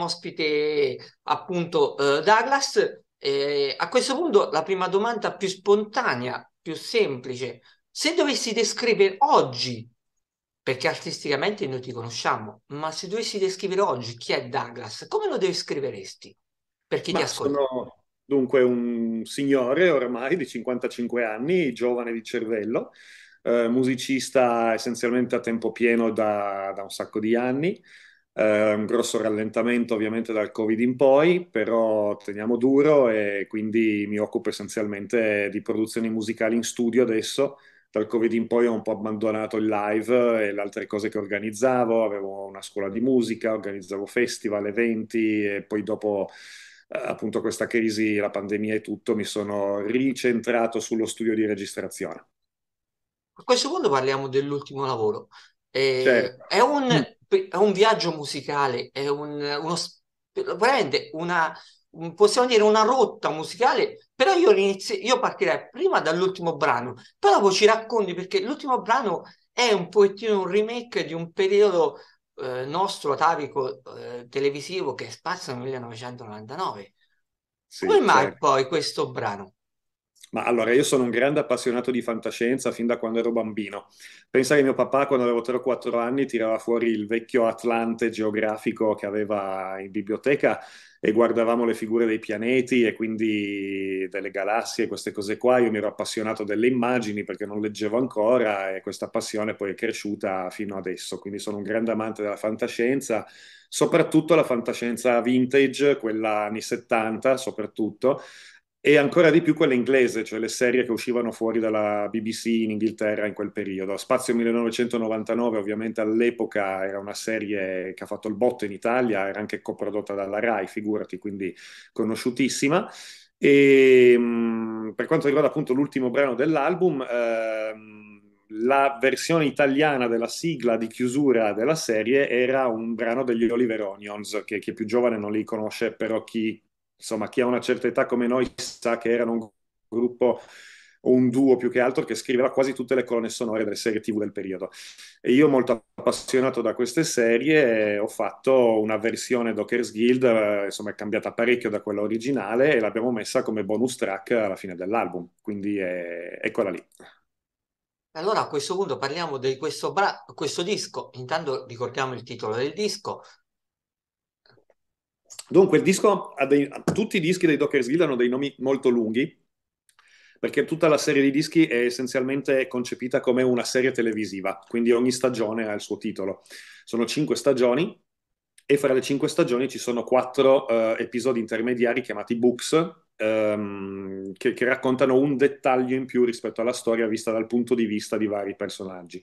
abbiamo ospite appunto eh, Douglas. Eh, a questo punto la prima domanda più spontanea, più semplice. Se dovessi descrivere oggi, perché artisticamente noi ti conosciamo, ma se dovessi descrivere oggi chi è Douglas, come lo descriveresti? Per chi ma ti ascolta? Sono dunque un signore ormai di 55 anni, giovane di cervello, eh, musicista essenzialmente a tempo pieno da, da un sacco di anni, eh, un grosso rallentamento ovviamente dal Covid in poi, però teniamo duro e quindi mi occupo essenzialmente di produzioni musicali in studio adesso. Dal Covid in poi ho un po' abbandonato il live e le altre cose che organizzavo, avevo una scuola di musica, organizzavo festival, eventi e poi dopo eh, appunto questa crisi, la pandemia e tutto, mi sono ricentrato sullo studio di registrazione. A questo punto parliamo dell'ultimo lavoro. Eh, certo. È un mm è un viaggio musicale, è un, uno, veramente una, possiamo dire una rotta musicale, però io, inizi, io partirei prima dall'ultimo brano, poi dopo ci racconti perché l'ultimo brano è un pochettino un remake di un periodo eh, nostro atavico eh, televisivo che spazia nel 1999. Sì, Come mai certo. poi questo brano? Ma allora, io sono un grande appassionato di fantascienza fin da quando ero bambino. Pensa che mio papà, quando avevo 3-4 o anni, tirava fuori il vecchio atlante geografico che aveva in biblioteca e guardavamo le figure dei pianeti e quindi delle galassie, queste cose qua. Io mi ero appassionato delle immagini perché non leggevo ancora e questa passione poi è cresciuta fino adesso. Quindi sono un grande amante della fantascienza soprattutto la fantascienza vintage, quella anni 70 soprattutto, e ancora di più quella inglese, cioè le serie che uscivano fuori dalla BBC in Inghilterra in quel periodo. Spazio 1999 ovviamente all'epoca era una serie che ha fatto il botto in Italia, era anche coprodotta dalla RAI, figurati, quindi conosciutissima. E ehm, per quanto riguarda appunto l'ultimo brano dell'album, ehm, la versione italiana della sigla di chiusura della serie era un brano degli Oliver Onions, che chi è più giovane non li conosce, però chi insomma, chi ha una certa età come noi sa che erano un gruppo o un duo più che altro che scriveva quasi tutte le colonne sonore delle serie TV del periodo. E io molto appassionato da queste serie ho fatto una versione Dockers Guild, eh, insomma è cambiata parecchio da quella originale e l'abbiamo messa come bonus track alla fine dell'album, quindi è... Eh, eccola lì. Allora a questo punto parliamo di questo, bra- questo disco, intanto ricordiamo il titolo del disco, Dunque, il disco ha dei, tutti i dischi dei Dockers Guild hanno dei nomi molto lunghi, perché tutta la serie di dischi è essenzialmente concepita come una serie televisiva, quindi ogni stagione ha il suo titolo. Sono cinque stagioni e fra le cinque stagioni ci sono quattro uh, episodi intermediari chiamati books, um, che, che raccontano un dettaglio in più rispetto alla storia vista dal punto di vista di vari personaggi.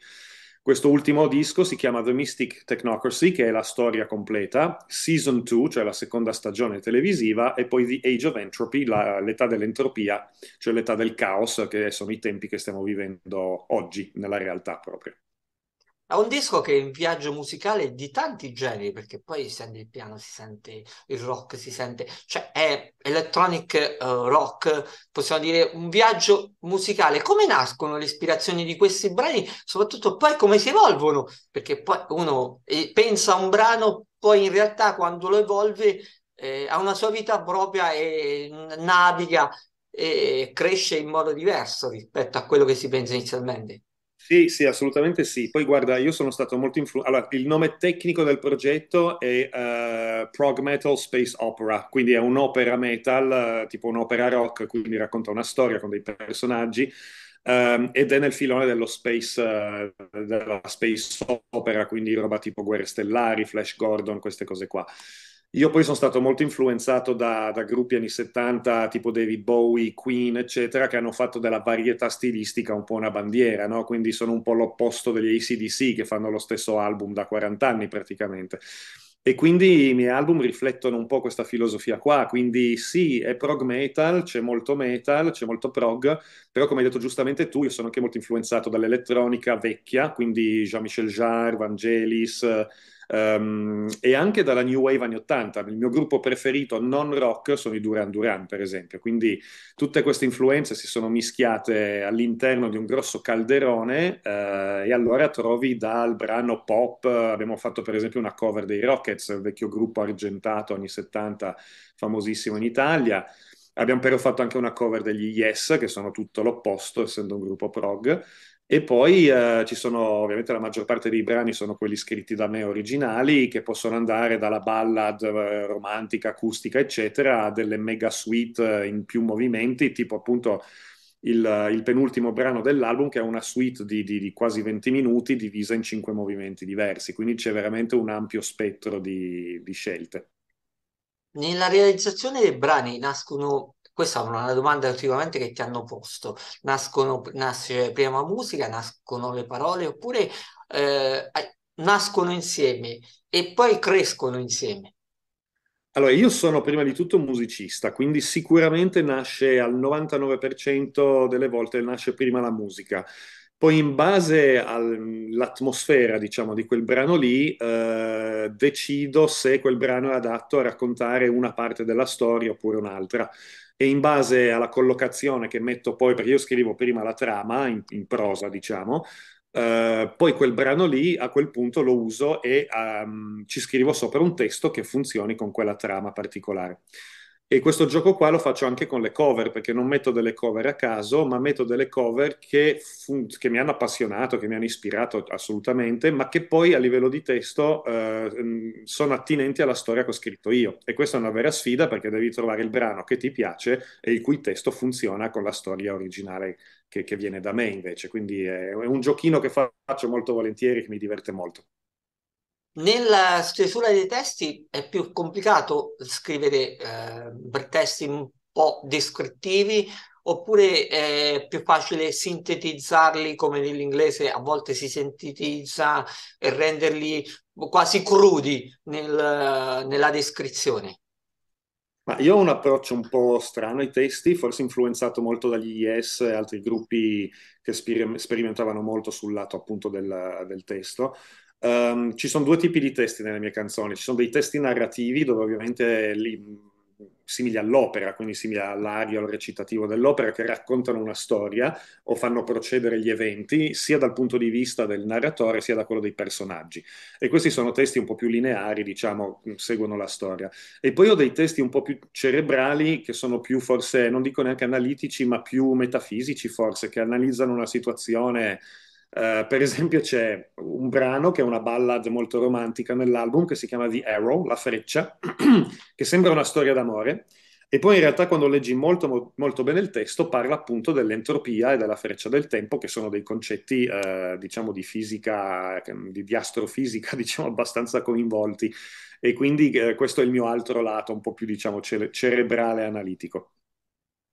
Questo ultimo disco si chiama The Mystic Technocracy, che è la storia completa, Season 2, cioè la seconda stagione televisiva, e poi The Age of Entropy, la, l'età dell'entropia, cioè l'età del caos, che sono i tempi che stiamo vivendo oggi nella realtà proprio. È un disco che è in viaggio musicale di tanti generi, perché poi si sente il piano, si sente il rock, si sente... cioè è electronic uh, rock, possiamo dire un viaggio musicale. Come nascono le ispirazioni di questi brani? Soprattutto poi come si evolvono? Perché poi uno eh, pensa a un brano, poi in realtà quando lo evolve eh, ha una sua vita propria e naviga e cresce in modo diverso rispetto a quello che si pensa inizialmente. Sì, sì, assolutamente sì. Poi guarda, io sono stato molto influenzato. Allora, il nome tecnico del progetto è uh, Prog Metal Space Opera, quindi è un'opera metal, uh, tipo un'opera rock, quindi racconta una storia con dei personaggi. Um, ed è nel filone dello space, uh, della space opera, quindi roba tipo Guerre Stellari, Flash Gordon, queste cose qua. Io poi sono stato molto influenzato da, da, gruppi anni 70, tipo David Bowie, Queen, eccetera, che hanno fatto della varietà stilistica un po' una bandiera, no? Quindi sono un po' l'opposto degli ACDC che fanno lo stesso album da 40 anni praticamente. E quindi i miei album riflettono un po' questa filosofia qua, quindi sì, è prog metal, c'è molto metal, c'è molto prog, però come hai detto giustamente tu, io sono anche molto influenzato dall'elettronica vecchia, quindi Jean-Michel Jarre, Vangelis, um, e anche dalla New Wave anni 80. Il mio gruppo preferito non rock sono i Duran Duran, per esempio. Quindi tutte queste influenze si sono mischiate all'interno di un grosso calderone eh, e allora trovi dal brano pop, abbiamo fatto per esempio una cover dei Rockets, il vecchio gruppo argentato anni 70, famosissimo in Italia. Abbiamo però fatto anche una cover degli Yes, che sono tutto l'opposto, essendo un gruppo prog, e poi eh, ci sono, ovviamente la maggior parte dei brani sono quelli scritti da me originali, che possono andare dalla ballad eh, romantica, acustica, eccetera, a delle mega suite eh, in più movimenti, tipo appunto il, eh, il, penultimo brano dell'album, che è una suite di, di, di quasi 20 minuti divisa in cinque movimenti diversi, quindi c'è veramente un ampio spettro di, di scelte. Nella realizzazione dei brani nascono questa è una domanda ultimamente che ti hanno posto. Nascono, nasce prima musica, nascono le parole oppure eh, nascono insieme e poi crescono insieme? Allora, io sono prima di tutto musicista, quindi sicuramente nasce al 99% delle volte nasce prima la musica. Poi in base all'atmosfera, diciamo, di quel brano lì, eh, decido se quel brano è adatto a raccontare una parte della storia oppure un'altra e in base alla collocazione che metto poi, perché io scrivo prima la trama in, in prosa, diciamo, Uh, poi quel brano lì a quel punto lo uso e um, ci scrivo sopra un testo che funzioni con quella trama particolare. E questo gioco qua lo faccio anche con le cover, perché non metto delle cover a caso, ma metto delle cover che, fun- che mi hanno appassionato, che mi hanno ispirato assolutamente, ma che poi a livello di testo eh, mm, sono attinenti alla storia che ho scritto io. E questa è una vera sfida perché devi trovare il brano che ti piace e il cui testo funziona con la storia originale che, che viene da me invece. Quindi è, è un giochino che faccio molto volentieri, che mi diverte molto. Nella stesura dei testi è più complicato scrivere eh, testi un po' descrittivi oppure è più facile sintetizzarli come nell'inglese a volte si sintetizza e renderli quasi crudi nel, nella descrizione? Ma io ho un approccio un po' strano ai testi, forse influenzato molto dagli IS e altri gruppi che sperimentavano molto sul lato appunto del, del testo. Um, ci sono due tipi di testi nelle mie canzoni, ci sono dei testi narrativi dove ovviamente li, simili all'opera, quindi simili all'aria, al recitativo dell'opera, che raccontano una storia o fanno procedere gli eventi, sia dal punto di vista del narratore sia da quello dei personaggi. E questi sono testi un po' più lineari, diciamo, seguono la storia. E poi ho dei testi un po' più cerebrali, che sono più forse, non dico neanche analitici, ma più metafisici forse, che analizzano una situazione eh, per esempio c'è un brano che è una ballad molto romantica nell'album che si chiama The Arrow, la freccia, che sembra una storia d'amore e poi in realtà quando leggi molto, molto bene il testo parla appunto dell'entropia e della freccia del tempo che sono dei concetti uh, diciamo di fisica, ehm, di, di astrofisica diciamo abbastanza coinvolti e quindi uh, questo è il mio altro lato un po' più diciamo cere- cerebrale analitico.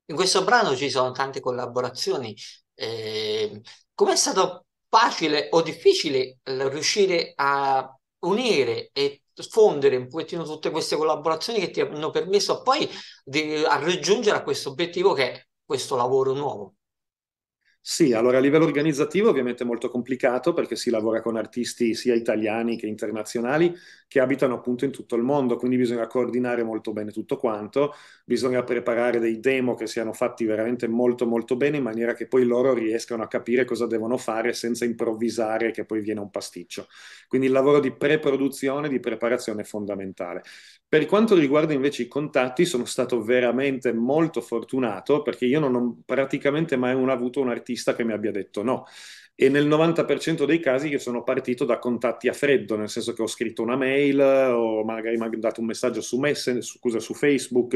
In questo brano ci sono tante collaborazioni. Eh, com'è stato facile o difficile eh, riuscire a unire e fondere un pochettino tutte queste collaborazioni che ti hanno permesso poi di raggiungere questo obiettivo che è questo lavoro nuovo. Sì, allora a livello organizzativo ovviamente è molto complicato perché si lavora con artisti sia italiani che internazionali che abitano appunto in tutto il mondo, quindi bisogna coordinare molto bene tutto quanto, bisogna preparare dei demo che siano fatti veramente molto molto bene in maniera che poi loro riescano a capire cosa devono fare senza improvvisare che poi viene un pasticcio. Quindi il lavoro di pre-produzione, di preparazione è fondamentale. Per quanto riguarda invece i contatti, sono stato veramente molto fortunato perché io non ho praticamente mai avuto un artista che mi abbia detto no. E nel 90% dei casi io sono partito da contatti a freddo, nel senso che ho scritto una mail o magari mandato un messaggio su, Messenger, scusa, su Facebook,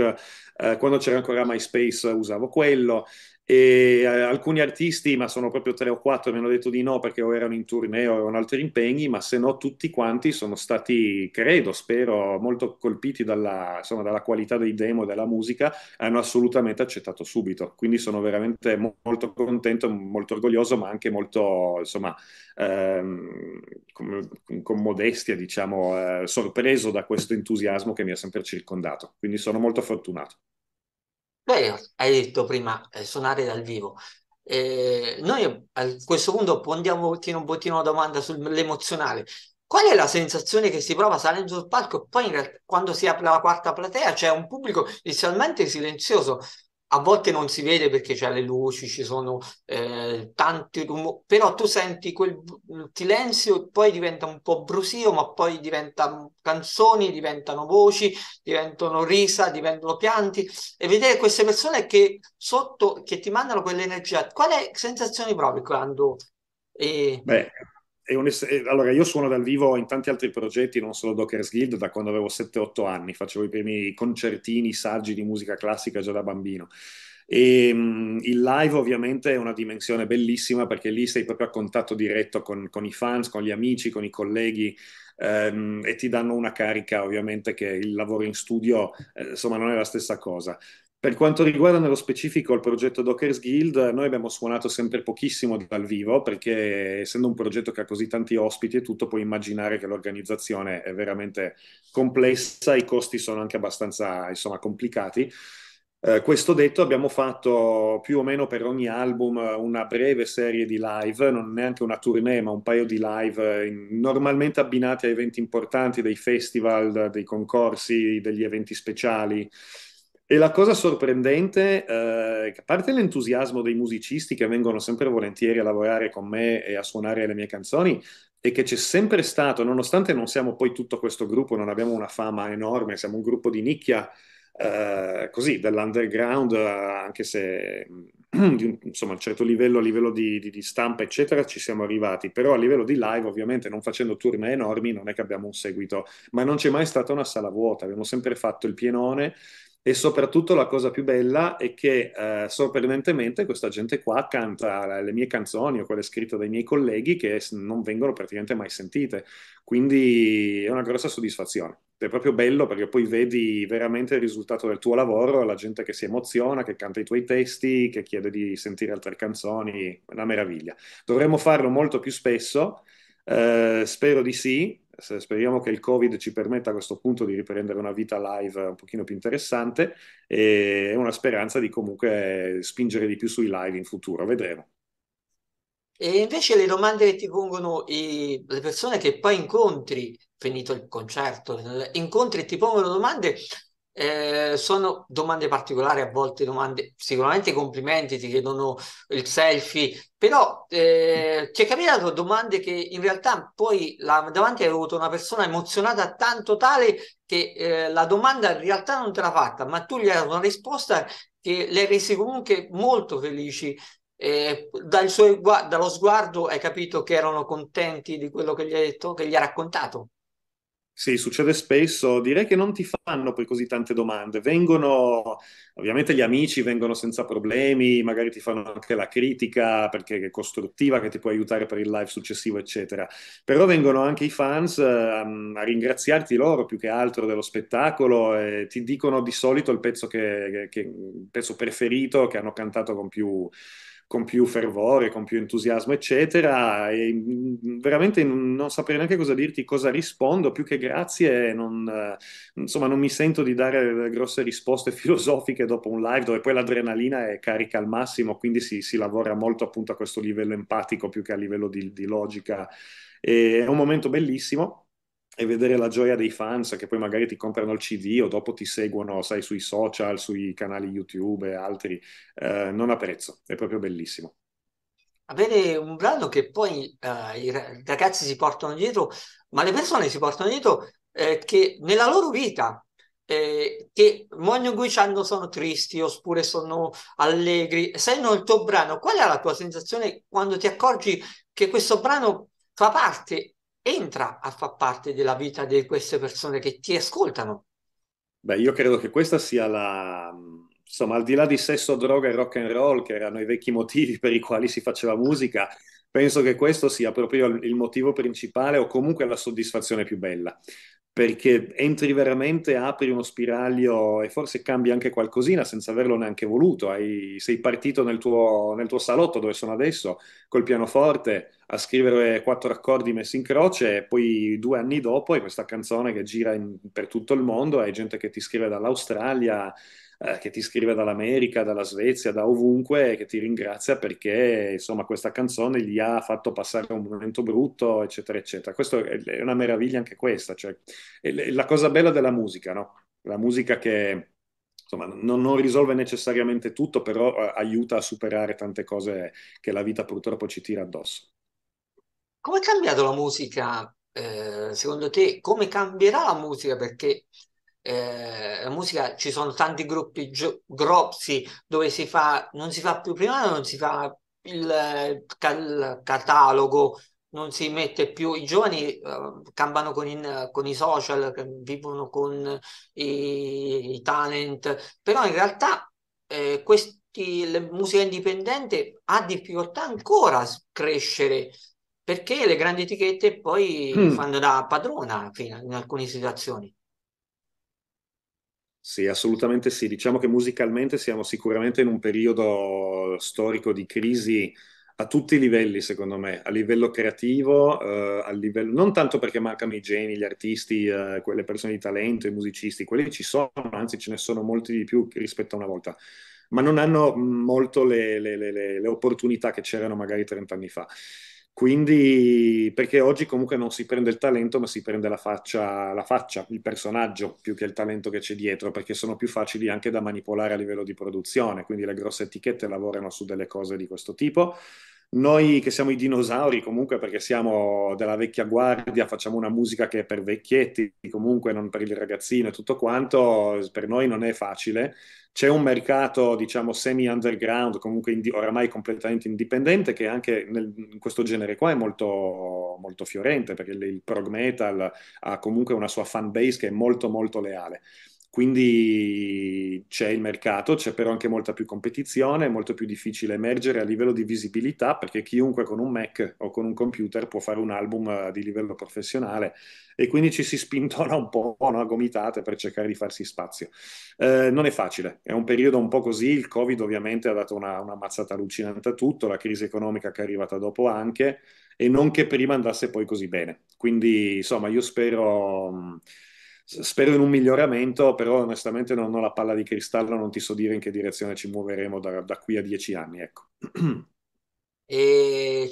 eh, quando c'era ancora MySpace usavo quello e eh, alcuni artisti, ma sono proprio tre o quattro, mi hanno detto di no perché o erano in tournée o erano altri impegni, ma se no tutti quanti sono stati, credo, spero, molto colpiti dalla, insomma, dalla qualità dei demo, e della musica, hanno assolutamente accettato subito. Quindi sono veramente molto contento, molto orgoglioso, ma anche molto, insomma, ehm, con, con, modestia, diciamo, eh, sorpreso da questo entusiasmo che mi ha sempre circondato. Quindi sono molto fortunato. Beh, hai detto prima eh, suonare dal vivo. Eh, noi a questo punto pondiamo un pochino, un una domanda sull'emozionale. Qual è la sensazione che si prova salendo sul palco e poi in realtà, quando si apre la quarta platea c'è un pubblico inizialmente silenzioso, a volte non si vede perché c'è le luci, ci sono eh, tanti rumori, però tu senti quel mm, silenzio poi diventa un po' brusio, ma poi diventano mm, canzoni, diventano voci, diventano risa, diventano pianti e vedere queste persone che sotto, che ti mandano quell'energia, quale sensazione provi quando... Eh... Beh, onest- eh, allora, io suono dal vivo in tanti altri progetti, non solo Dockers Guild, da quando avevo 7-8 anni, facevo i primi concertini, saggi di musica classica già da bambino. E ehm, mh, il live ovviamente è una dimensione bellissima perché lì sei proprio a contatto diretto con, con i fans, con gli amici, con i colleghi ehm, e ti danno una carica ovviamente che il lavoro in studio eh, insomma non è la stessa cosa. Per quanto riguarda nello specifico il progetto Dockers Guild, noi abbiamo suonato sempre pochissimo dal vivo perché essendo un progetto che ha così tanti ospiti e tutto, puoi immaginare che l'organizzazione è veramente complessa, i costi sono anche abbastanza insomma, complicati. Eh, questo detto, abbiamo fatto più o meno per ogni album una breve serie di live, non neanche una tournée, ma un paio di live normalmente abbinate a eventi importanti, dei festival, dei concorsi, degli eventi speciali e la cosa sorprendente, eh, a parte l'entusiasmo dei musicisti che vengono sempre volentieri a lavorare con me e a suonare le mie canzoni, è che c'è sempre stato, nonostante non siamo poi tutto questo gruppo, non abbiamo una fama enorme, siamo un gruppo di nicchia, eh, così, dell'underground, anche se insomma a un certo livello, a livello di, di, di stampa, eccetera, ci siamo arrivati, però a livello di live, ovviamente non facendo tournée enormi, non è che abbiamo un seguito, ma non c'è mai stata una sala vuota, abbiamo sempre fatto il pienone e soprattutto la cosa più bella è che eh, sorprendentemente questa gente qua canta le mie canzoni o quelle scritte dai miei colleghi che non vengono praticamente mai sentite, quindi è una grossa soddisfazione. È proprio bello perché poi vedi veramente il risultato del tuo lavoro, la gente che si emoziona, che canta i tuoi testi, che chiede di sentire altre canzoni, una meraviglia. Dovremmo farlo molto più spesso, eh, spero di sì, speriamo che il Covid ci permetta a questo punto di riprendere una vita live un pochino più interessante e una speranza di comunque spingere di più sui live in futuro, vedremo. E invece le domande che ti pongono i, le persone che poi incontri, finito il concerto, incontri e ti pongono domande, eh, sono domande particolari, a volte domande, sicuramente complimenti, ti chiedono il selfie, però eh, ti è capitato domande che in realtà poi la, davanti hai avuto una persona emozionata tanto tale che eh, la domanda in realtà non te l'ha fatta, ma tu gli hai dato una risposta che le hai resi comunque molto felici. Eh, dal suo, dallo sguardo hai capito che erano contenti di quello che gli hai detto, che gli ha raccontato. Sì, succede spesso. Direi che non ti fanno poi così tante domande. Vengono, ovviamente gli amici vengono senza problemi, magari ti fanno anche la critica perché è costruttiva, che ti può aiutare per il live successivo, eccetera. Però vengono anche i fans um, a ringraziarti loro più che altro dello spettacolo e ti dicono di solito il pezzo, che, che, che, il pezzo preferito che hanno cantato con più con più fervore, con più entusiasmo, eccetera. E veramente non saprei neanche cosa dirti, cosa rispondo, più che grazie, non, eh, insomma, non mi sento di dare grosse risposte filosofiche dopo un live dove poi l'adrenalina è carica al massimo, quindi si, si lavora molto appunto a questo livello empatico più che a livello di, di logica. E è un momento bellissimo e vedere la gioia dei fans che poi magari ti comprano il CD o dopo ti seguono, sai, sui social, sui canali YouTube e altri, eh, non ha prezzo, è proprio bellissimo. Avere un brano che poi eh, i ragazzi si portano dietro, ma le persone si portano dietro eh, che nella loro vita, eh, che ogni sono tristi oppure sono allegri, essendo il tuo brano, qual è la tua sensazione quando ti accorgi che questo brano fa parte entra a far parte della vita di queste persone che ti ascoltano. Beh, io credo che questa sia la... Insomma, al di là di sesso, droga e rock and roll, che erano i vecchi motivi per i quali si faceva musica, penso che questo sia proprio il motivo principale o comunque la soddisfazione più bella perché entri veramente, apri uno spiraglio e forse cambi anche qualcosina senza averlo neanche voluto. Hai, sei partito nel tuo, nel tuo, salotto dove sono adesso col pianoforte a scrivere quattro accordi messi in croce e poi due anni dopo hai questa canzone che gira in, per tutto il mondo, hai gente che ti scrive dall'Australia, eh, che ti scrive dall'America, dalla Svezia, da ovunque, che ti ringrazia perché insomma questa canzone gli ha fatto passare un momento brutto, eccetera, eccetera. Questa è una meraviglia anche questa, cioè la cosa bella della musica, no? La musica che insomma, non, non, risolve necessariamente tutto, però eh, aiuta a superare tante cose che la vita purtroppo ci tira addosso. Come è cambiato la musica, eh, secondo te? Come cambierà la musica? Perché eh, la musica ci sono tanti gruppi gio- grossi dove si fa, non si fa più prima, non si fa il, il catalogo, non si mette più, i giovani uh, campano con, in, con, i social, vivono con i, i talent, però in realtà eh, questi, la musica indipendente ha difficoltà ancora a crescere perché le grandi etichette poi mm. fanno da padrona fino in alcune situazioni. Sì, assolutamente sì. Diciamo che musicalmente siamo sicuramente in un periodo storico di crisi a tutti i livelli, secondo me, a livello creativo, eh, a livello, non tanto perché mancano i geni, gli artisti, eh, quelle persone di talento, i musicisti, quelli ci sono, anzi ce ne sono molti di più rispetto a una volta, ma non hanno molto le, le, le, le opportunità che c'erano magari 30 anni fa. Quindi, perché oggi comunque non si prende il talento, ma si prende la faccia, la faccia, il personaggio più che il talento che c'è dietro, perché sono più facili anche da manipolare a livello di produzione. Quindi le grosse etichette lavorano su delle cose di questo tipo noi che siamo i dinosauri comunque perché siamo della vecchia guardia, facciamo una musica che è per vecchietti, comunque non per il ragazzino e tutto quanto, per noi non è facile. C'è un mercato, diciamo, semi-underground, comunque indi- oramai completamente indipendente, che anche nel, in questo genere qua è molto, molto fiorente, perché il prog metal ha comunque una sua fan base che è molto, molto leale. Quindi c'è il mercato, c'è però anche molta più competizione, è molto più difficile emergere a livello di visibilità perché chiunque con un Mac o con un computer può fare un album eh, di livello professionale e quindi ci si spintona un po' no, a gomitate per cercare di farsi spazio. Eh, non è facile, è un periodo un po' così, il Covid ovviamente ha dato una, una mazzata allucinante a tutto, la crisi economica che è arrivata dopo anche e non che prima andasse poi così bene. Quindi insomma io spero spero in un miglioramento, però onestamente non ho la palla di cristallo, non ti so dire in che direzione ci muoveremo da, da qui a dieci anni. Ecco. E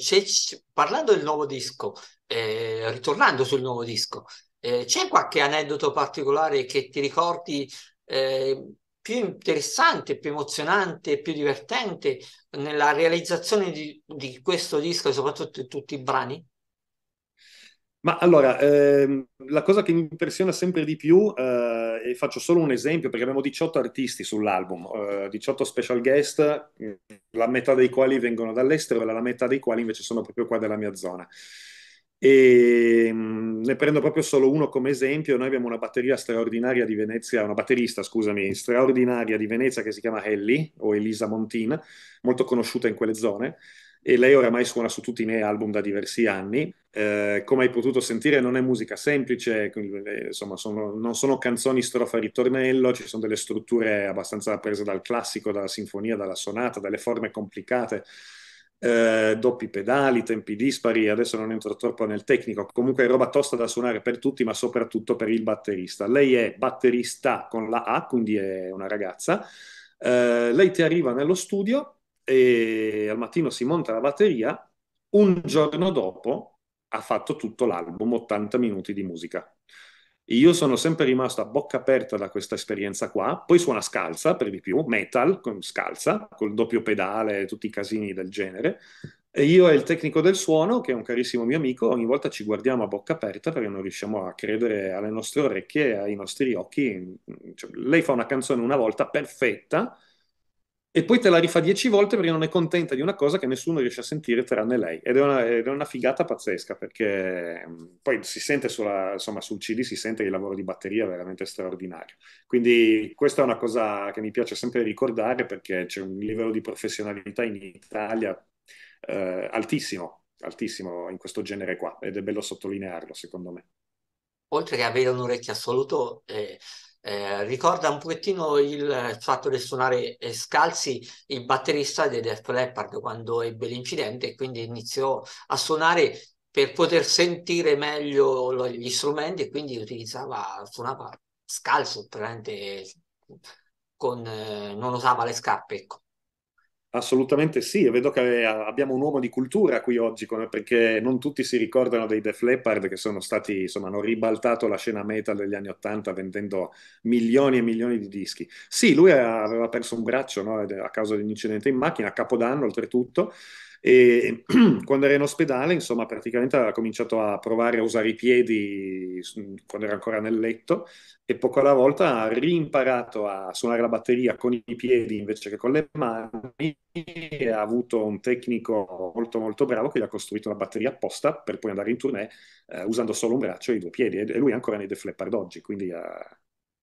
parlando del nuovo disco, eh, ritornando sul nuovo disco, eh, c'è qualche aneddoto particolare che ti ricordi eh, più interessante, più emozionante, più divertente nella realizzazione di, di questo disco e soprattutto di tutti i brani? Ma allora, ehm, la cosa che mi impressiona sempre di più, eh, e faccio solo un esempio, perché abbiamo 18 artisti sull'album, eh, 18 special guest, la metà dei quali vengono dall'estero e la metà dei quali invece sono proprio qua della mia zona. E mm, ne prendo proprio solo uno come esempio. Noi abbiamo una batteria straordinaria di Venezia, una batterista, scusami, straordinaria di Venezia che si chiama Ellie o Elisa Montin, molto conosciuta in quelle zone e lei oramai suona su tutti i miei album da diversi anni. Eh, come hai potuto sentire non è musica semplice, eh, insomma sono, non sono canzoni strofa e ritornello, ci sono delle strutture abbastanza prese dal classico, dalla sinfonia, dalla sonata, dalle forme complicate. Eh, doppi pedali, tempi dispari, adesso non entro troppo nel tecnico, comunque è roba tosta da suonare per tutti, ma soprattutto per il batterista. Lei è batterista con la A, quindi è una ragazza. Eh, lei ti arriva nello studio, e al mattino si monta la batteria, un giorno dopo ha fatto tutto l'album, 80 minuti di musica. Io sono sempre rimasto a bocca aperta da questa esperienza qua, poi suona scalza per di più, metal, con scalza, col doppio pedale, tutti i casini del genere. E io e il tecnico del suono, che è un carissimo mio amico, ogni volta ci guardiamo a bocca aperta perché non riusciamo a credere alle nostre orecchie ai nostri occhi. Cioè, lei fa una canzone una volta perfetta, e poi te la rifà dieci volte perché non è contenta di una cosa che nessuno riesce a sentire tranne lei. Ed è una, ed è una figata pazzesca perché mm, poi si sente sulla, insomma, sul CD, si sente il lavoro di batteria veramente straordinario. Quindi questa è una cosa che mi piace sempre ricordare perché c'è un livello di professionalità in Italia eh, altissimo, altissimo in questo genere qua ed è bello sottolinearlo secondo me. Oltre che avere un orecchio assoluto, eh, eh, ricorda un pochettino il fatto di suonare scalzi il batterista di Def Leppard quando ebbe l'incidente e quindi iniziò a suonare per poter sentire meglio gli strumenti e quindi utilizzava, suonava scalzo, con, eh, non usava le scarpe. Ecco. Assolutamente sì, e vedo che eh, abbiamo un uomo di cultura qui oggi, perché non tutti si ricordano dei Def Leppard che sono stati, insomma, hanno ribaltato la scena metal degli anni Ottanta vendendo milioni e milioni di dischi. Sì, lui aveva perso un braccio no, a causa di un incidente in macchina, a Capodanno oltretutto, e quando era in ospedale, insomma, praticamente aveva cominciato a provare a usare i piedi quando era ancora nel letto e poco alla volta ha rimparato a suonare la batteria con i piedi invece che con le mani e ha avuto un tecnico molto molto bravo che gli ha costruito una batteria apposta per poi andare in tournée eh, usando solo un braccio e i due piedi e lui è ancora nei Def Leppard quindi ha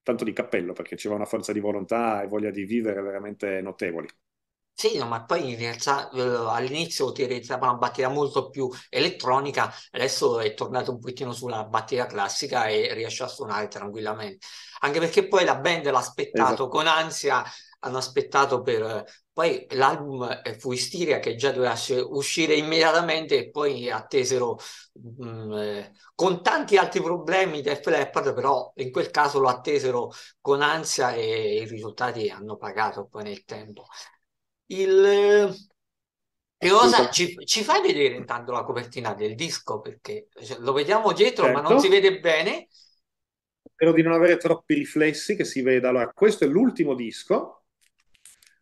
tanto di cappello perché ci c'è una forza di volontà e voglia di vivere veramente notevoli. Sì, no, ma poi in realtà eh, all'inizio utilizzava una batteria molto più elettronica, adesso è tornato un pochino sulla batteria classica e riesce a suonare tranquillamente. Anche perché poi la band l'ha aspettato esatto. con ansia, hanno aspettato per... Poi l'album eh, fu Istiria che già doveva uscire immediatamente e poi attesero mh, mhmm, con tanti altri problemi del Leppard, però in quel caso lo attesero con ansia e i risultati hanno pagato poi nel tempo. Il... Eh, e cosa ci, ci, fai vedere intanto la copertina del disco? Perché cioè, lo vediamo dietro, ma non certo. si vede bene. Spero di non avere troppi riflessi che si veda. Allora, questo è l'ultimo disco,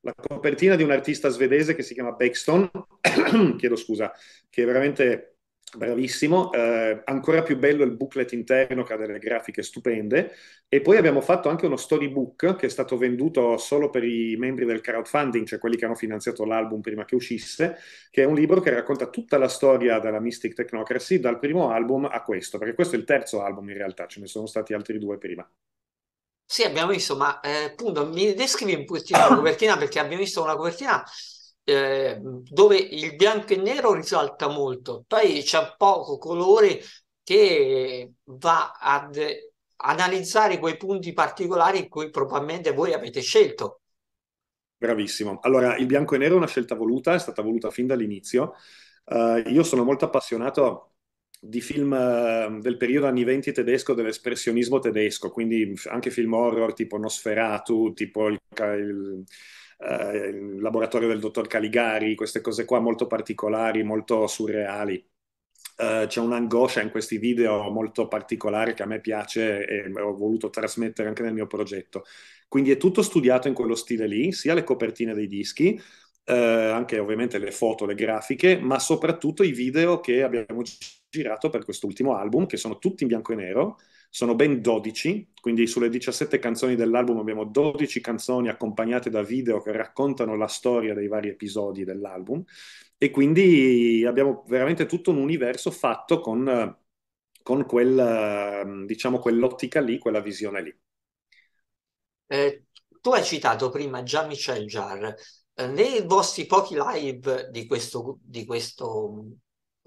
la copertina di un artista svedese che si chiama Bexton, chiedo scusa, che è veramente Bravissimo, eh, ancora più bello il booklet interno che ha delle grafiche stupende e poi abbiamo fatto anche uno storybook che è stato venduto solo per i membri del crowdfunding, cioè quelli che hanno finanziato l'album prima che uscisse, che è un libro che racconta tutta la storia della Mystic Technocracy dal primo album a questo, perché questo è il terzo album in realtà, ce ne sono stati altri due prima. Sì, abbiamo visto, ma eh, appunto mi descrivi un pochettino la copertina perché abbiamo visto una copertina Ehm, dove il bianco e nero risalta molto, poi c'è poco colore che va ad analizzare quei punti particolari in cui probabilmente voi avete scelto. Bravissimo. Allora, il bianco e nero è una scelta voluta, è stata voluta fin dall'inizio. Uh, io sono molto appassionato di film uh, del periodo anni 20 tedesco, dell'espressionismo tedesco, quindi anche film horror tipo Nosferatu, tipo il, il eh, il laboratorio del dottor Caligari, queste cose qua molto particolari, molto surreali. Uh, c'è un'angoscia in questi video molto particolare che a me piace e ho voluto trasmettere anche nel mio progetto. Quindi è tutto studiato in quello stile lì, sia le copertine dei dischi, uh, anche ovviamente le foto, le grafiche, ma soprattutto i video che abbiamo girato per quest'ultimo album, che sono tutti in bianco e nero sono ben 12, quindi sulle 17 canzoni dell'album abbiamo 12 canzoni accompagnate da video che raccontano la storia dei vari episodi dell'album e quindi abbiamo veramente tutto un universo fatto con, con quel, diciamo, quell'ottica lì, quella visione lì. Eh, tu hai citato prima jean Michel Jarre. Eh, nei vostri pochi live di questo, di questo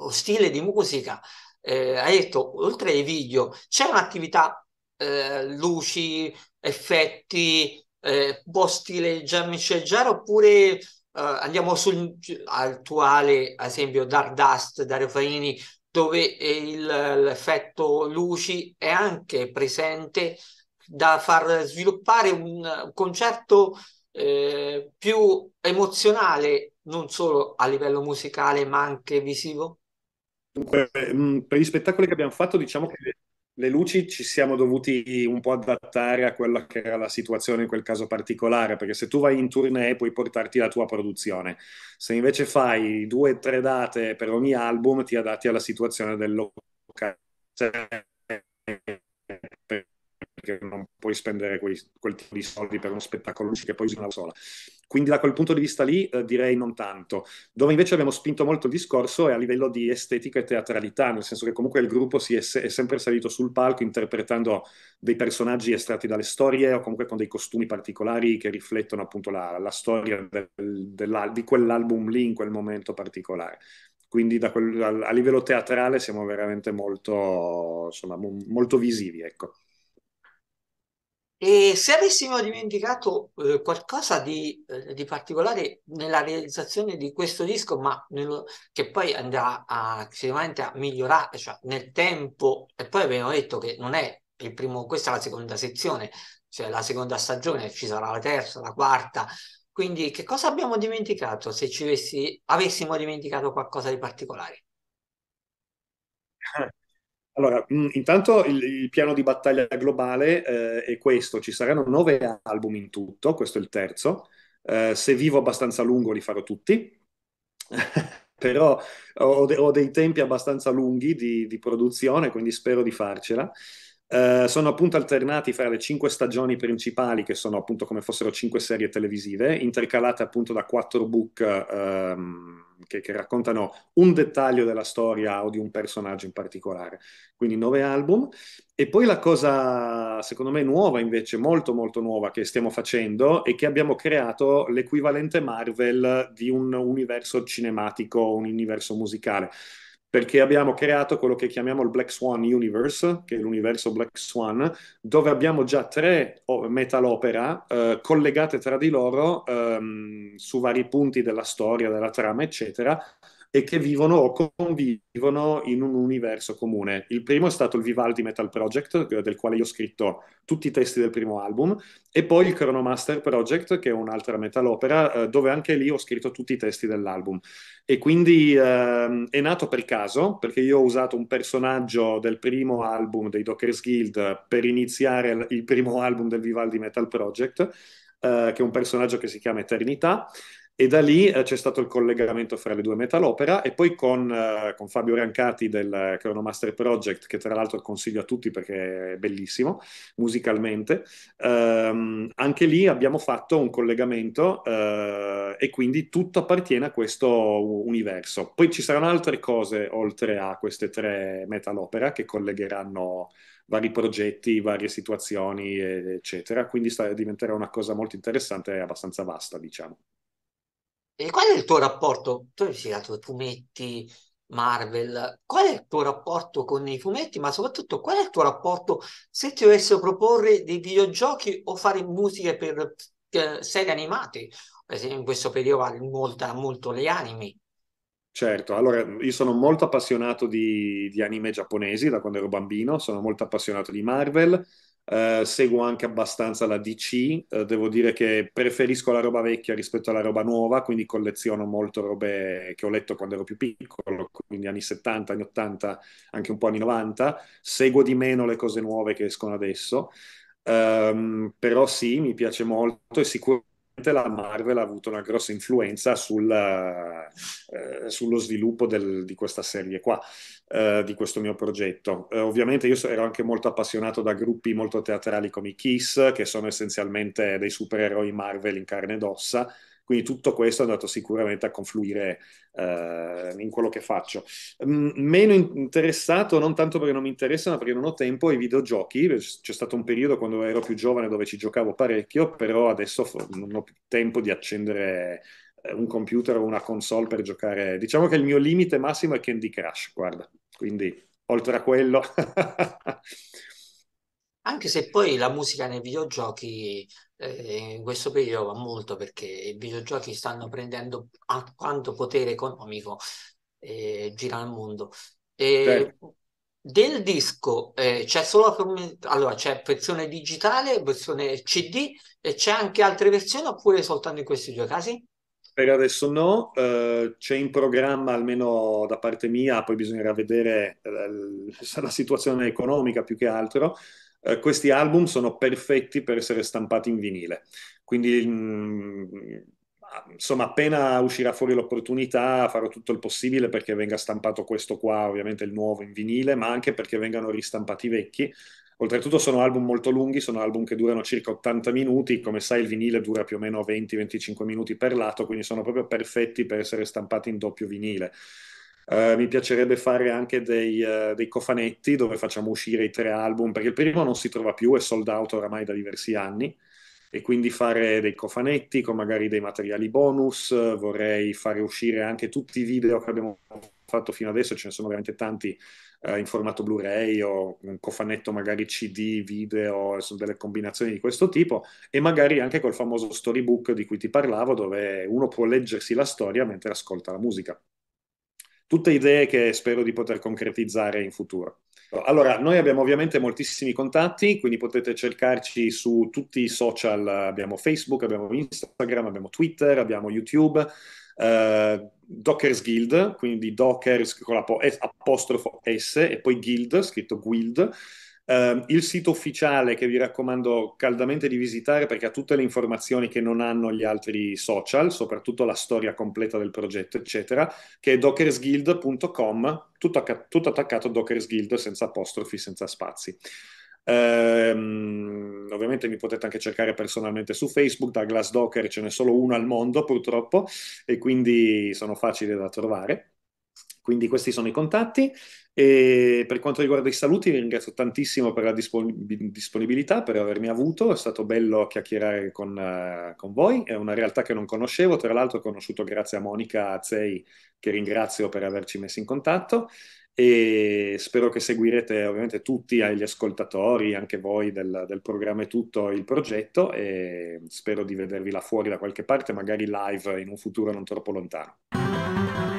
mm, stile di musica eh, hai detto, oltre ai video, c'è un'attività eh, luci, effetti, eh, può stileggiare oppure eh, andiamo sul attuale, ad esempio, Dark Dust, Dario Faini, dove il, l'effetto luci è anche presente da far sviluppare un concerto eh, più emozionale, non solo a livello musicale, ma anche visivo? Dunque, mm, per gli spettacoli che abbiamo fatto, diciamo che le luci ci siamo dovuti un po' adattare a quella che era la situazione in quel caso particolare, perché se tu vai in tournée puoi portarti la tua produzione, se invece fai due o tre date per ogni album ti adatti alla situazione del locale, perché non puoi spendere quei, quel tipo di soldi per uno spettacolo che poi si una sola. Quindi da quel punto di vista lì eh, direi non tanto. Dove invece abbiamo spinto molto il discorso è a livello di estetica e teatralità, nel senso che comunque il gruppo si è, è sempre salito sul palco interpretando dei personaggi estratti dalle storie o comunque con dei costumi particolari che riflettono appunto la, la storia del, di quell'album lì in quel momento particolare. Quindi quel, a, a, livello teatrale siamo veramente molto, insomma, mo, molto visivi, ecco. E se avessimo dimenticato eh, qualcosa di, eh, di, particolare nella realizzazione di questo disco, ma nello, che poi andrà a, sicuramente a migliorare cioè, nel tempo, e poi abbiamo detto che non è il primo, questa è la seconda sezione, cioè la seconda stagione, ci sarà la terza, la quarta. Quindi che cosa abbiamo dimenticato se ci avessi, avessimo dimenticato qualcosa di particolare? Allora, mm, intanto il, il, piano di battaglia globale eh, è questo, ci saranno nove album in tutto, questo è il terzo, eh, se vivo abbastanza lungo li farò tutti, però ho, de- ho, dei tempi abbastanza lunghi di, di produzione, quindi spero di farcela. Eh, sono appunto alternati fra le cinque stagioni principali, che sono appunto come fossero cinque serie televisive, intercalate appunto da quattro book ehm, che, che, raccontano un dettaglio della storia o di un personaggio in particolare. Quindi nove album. E poi la cosa, secondo me, nuova invece, molto molto nuova che stiamo facendo è che abbiamo creato l'equivalente Marvel di un universo cinematico, un universo musicale perché abbiamo creato quello che chiamiamo il Black Swan Universe, che è l'universo Black Swan, dove abbiamo già tre metalopera eh, collegate tra di loro ehm, su vari punti della storia, della trama, eccetera, e che vivono o convivono in un universo comune. Il primo è stato il Vivaldi Metal Project, eh, del quale io ho scritto tutti i testi del primo album, e poi il Chronomaster Project, che è un'altra metal opera, eh, dove anche lì ho scritto tutti i testi dell'album. E quindi eh, è nato per caso, perché io ho usato un personaggio del primo album dei Dockers Guild per iniziare il primo album del Vivaldi Metal Project, eh, che è un personaggio che si chiama Eternità, e da lì eh, c'è stato il collegamento fra le due metalopera e poi con, eh, con Fabio Rancati del Chronomaster Project, che tra l'altro consiglio a tutti perché è bellissimo musicalmente, ehm, anche lì abbiamo fatto un collegamento eh, e quindi tutto appartiene a questo universo. Poi ci saranno altre cose oltre a queste tre metalopera che collegheranno vari progetti, varie situazioni, eccetera, quindi sta, diventerà una cosa molto interessante e abbastanza vasta, diciamo. E qual è il tuo rapporto? Tu hai citato i fumetti, Marvel, qual è il tuo rapporto con i fumetti, ma soprattutto qual è il tuo rapporto se ti dovessero proporre dei videogiochi o fare musiche per eh, serie animate? in questo periodo vale molto, molto le anime. Certo, allora io sono molto appassionato di, di anime giapponesi da quando ero bambino, sono molto appassionato di Marvel, eh, seguo anche abbastanza la DC, uh, eh, devo dire che preferisco la roba vecchia rispetto alla roba nuova, quindi colleziono molto robe che ho letto quando ero più piccolo, quindi anni 70, anni 80, anche un po' anni 90. Seguo di meno le cose nuove che escono adesso, um, però sì, mi piace molto e sicuramente la Marvel ha avuto una grossa influenza sul, eh, sullo sviluppo del, di questa serie qua, eh, di questo mio progetto. Eh, ovviamente io ero anche molto appassionato da gruppi molto teatrali come i Kiss, che sono essenzialmente dei supereroi Marvel in carne ed ossa, quindi tutto questo è andato sicuramente a confluire eh, in quello che faccio. M- mm, meno interessato, non tanto perché non mi interessa, ma perché non ho tempo, ai videogiochi. C'è stato un periodo quando ero più giovane dove ci giocavo parecchio, però adesso non ho più tempo di accendere eh, un computer o una console per giocare. Diciamo che il mio limite massimo è Candy Crush, guarda. Quindi, oltre a quello... Anche se poi la musica nei videogiochi eh, in questo periodo va molto perché i videogiochi stanno prendendo quanto potere economico eh, gira al mondo. E certo. del disco eh, c'è solo allora, c'è versione digitale, versione CD e c'è anche altre versioni oppure soltanto in questi due casi? Per adesso no, eh, c'è in programma almeno da parte mia, poi bisognerà vedere eh, la situazione economica più che altro eh, questi album sono perfetti per essere stampati in vinile. Quindi, mh, mm, insomma, appena uscirà fuori l'opportunità, farò tutto il possibile perché venga stampato questo qua, ovviamente il nuovo in vinile, ma anche perché vengano ristampati i vecchi. Oltretutto sono album molto lunghi, sono album che durano circa 80 minuti, come sai il vinile dura più o meno 20-25 minuti per lato, quindi sono proprio perfetti per essere stampati in doppio vinile. Eh, mi piacerebbe fare anche dei, uh, dei, cofanetti dove facciamo uscire i tre album, perché il primo non si trova più, è sold out oramai da diversi anni. E quindi fare dei cofanetti con magari dei materiali bonus. Vorrei fare uscire anche tutti i video che abbiamo fatto fino adesso, ce ne sono veramente tanti eh, in formato Blu-ray o un cofanetto magari CD, video, sono delle combinazioni di questo tipo e magari anche col famoso storybook di cui ti parlavo dove uno può leggersi la storia mentre ascolta la musica tutte idee che spero di poter concretizzare in futuro. Allora, noi abbiamo ovviamente moltissimi contatti, quindi potete cercarci su tutti i social, abbiamo Facebook, abbiamo Instagram, abbiamo Twitter, abbiamo YouTube, eh, Dockers Guild, quindi Dockers con l'apostrofo eh, S e poi Guild, scritto Guild. Uh, il sito ufficiale che vi raccomando caldamente di visitare perché ha tutte le informazioni che non hanno gli altri social, soprattutto la storia completa del progetto, eccetera, che è dockersguild.com, tutto, acc- tutto attaccato a Dockersguild senza apostrofi, senza spazi. Um, ovviamente mi potete anche cercare personalmente su Facebook, da Glass Docker ce n'è solo uno al mondo purtroppo e quindi sono facili da trovare. Quindi questi sono i contatti. E per quanto riguarda i saluti, vi ringrazio tantissimo per la disponibilità, per avermi avuto. È stato bello chiacchierare con, uh, con voi. È una realtà che non conoscevo, tra l'altro, ho conosciuto grazie a Monica Azei, che ringrazio per averci messo in contatto. E spero che seguirete ovviamente tutti eh, gli ascoltatori, anche voi del, del programma e tutto il progetto e spero di vedervi là fuori da qualche parte, magari live in un futuro non troppo lontano.